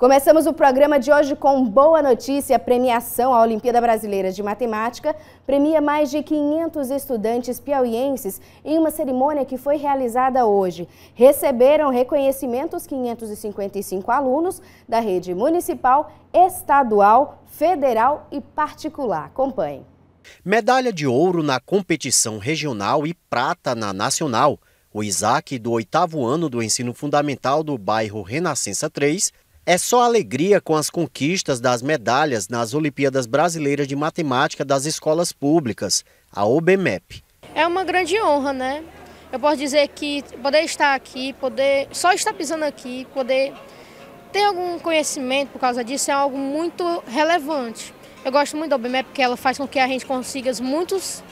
Começamos o programa de hoje com boa notícia. A premiação à Olimpíada Brasileira de Matemática premia mais de 500 estudantes piauienses em uma cerimônia que foi realizada hoje. Receberam reconhecimento os 555 alunos da rede municipal, estadual, federal e particular. Acompanhe. Medalha de ouro na competição regional e prata na nacional. O Isaac, do oitavo ano do ensino fundamental do bairro Renascença 3, é só alegria com as conquistas das medalhas nas Olimpíadas Brasileiras de Matemática das Escolas Públicas, a OBMEP. É uma grande honra, né? Eu posso dizer que poder estar aqui, poder só estar pisando aqui, poder ter algum conhecimento por causa disso é algo muito relevante. Eu gosto muito da OBMEP porque ela faz com que a gente consiga muitos,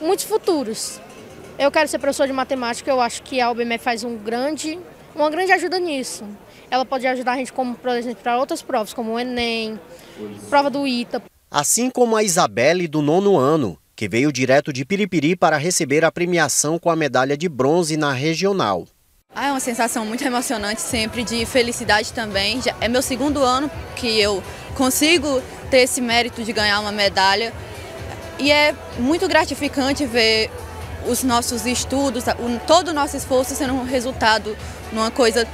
muitos futuros. Eu quero ser professor de matemática, eu acho que a OBMEP faz um grande, uma grande ajuda nisso. Ela pode ajudar a gente, como, por exemplo, para outras provas, como o Enem, prova do ITA. Assim como a Isabelle, do nono ano, que veio direto de Piripiri para receber a premiação com a medalha de bronze na regional. Ah, é uma sensação muito emocionante sempre, de felicidade também. Já é meu segundo ano que eu consigo ter esse mérito de ganhar uma medalha. E é muito gratificante ver os nossos estudos, todo o nosso esforço sendo um resultado numa coisa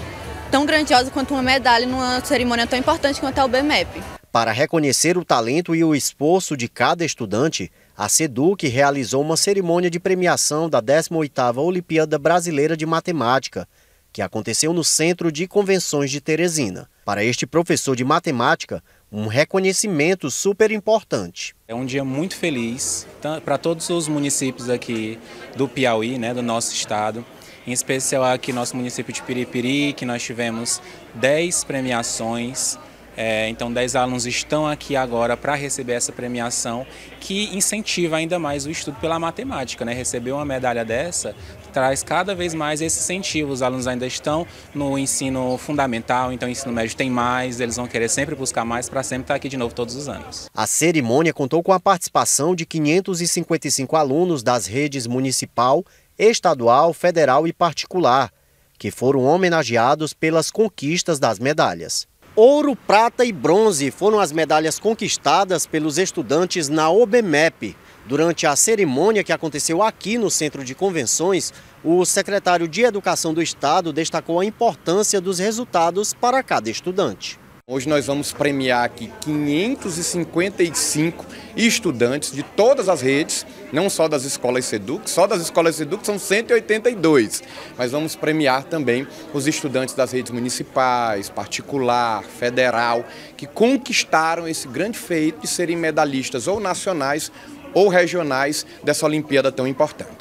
tão grandiosa quanto uma medalha numa cerimônia tão importante quanto é o BMEP. Para reconhecer o talento e o esforço de cada estudante, a SEDUC realizou uma cerimônia de premiação da 18ª Olimpíada Brasileira de Matemática, que aconteceu no Centro de Convenções de Teresina. Para este professor de matemática, um reconhecimento super importante. É um dia muito feliz para todos os municípios aqui do Piauí, né, do nosso estado em especial aqui nosso município de Piripiri, que nós tivemos 10 premiações. É, então, 10 alunos estão aqui agora para receber essa premiação, que incentiva ainda mais o estudo pela matemática. Né? Receber uma medalha dessa traz cada vez mais esse incentivo. Os alunos ainda estão no ensino fundamental, então ensino médio tem mais, eles vão querer sempre buscar mais para sempre estar tá aqui de novo todos os anos. A cerimônia contou com a participação de 555 alunos das redes municipal, estadual, federal e particular, que foram homenageados pelas conquistas das medalhas. Ouro, prata e bronze foram as medalhas conquistadas pelos estudantes na OBMEP. Durante a cerimônia que aconteceu aqui no Centro de Convenções, o secretário de Educação do Estado destacou a importância dos resultados para cada estudante. Hoje nós vamos premiar aqui 555 estudantes de todas as redes, não só das escolas SEDUC, só das escolas SEDUC são 182, mas vamos premiar também os estudantes das redes municipais, particular, federal, que conquistaram esse grande feito de serem medalhistas ou nacionais ou regionais dessa Olimpíada tão importante.